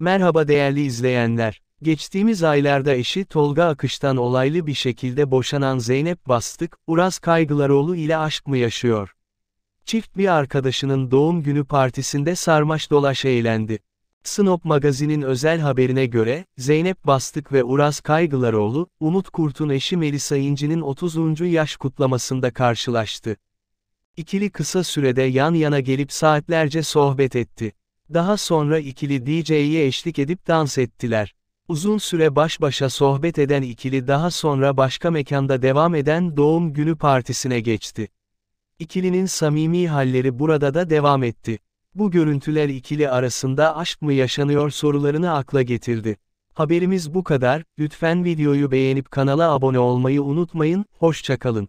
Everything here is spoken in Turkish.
Merhaba değerli izleyenler. Geçtiğimiz aylarda eşi Tolga Akış'tan olaylı bir şekilde boşanan Zeynep Bastık, Uraz Kaygılaroğlu ile aşk mı yaşıyor? Çift bir arkadaşının doğum günü partisinde sarmaş dolaş eğlendi. Snop Magazin'in özel haberine göre, Zeynep Bastık ve Uras Kaygılaroğlu, Umut Kurt'un eşi Melisa İnci'nin 30. yaş kutlamasında karşılaştı. İkili kısa sürede yan yana gelip saatlerce sohbet etti. Daha sonra ikili DJ'ye eşlik edip dans ettiler. Uzun süre baş başa sohbet eden ikili daha sonra başka mekanda devam eden doğum günü partisine geçti. İkilinin samimi halleri burada da devam etti. Bu görüntüler ikili arasında aşk mı yaşanıyor sorularını akla getirdi. Haberimiz bu kadar, lütfen videoyu beğenip kanala abone olmayı unutmayın, hoşçakalın.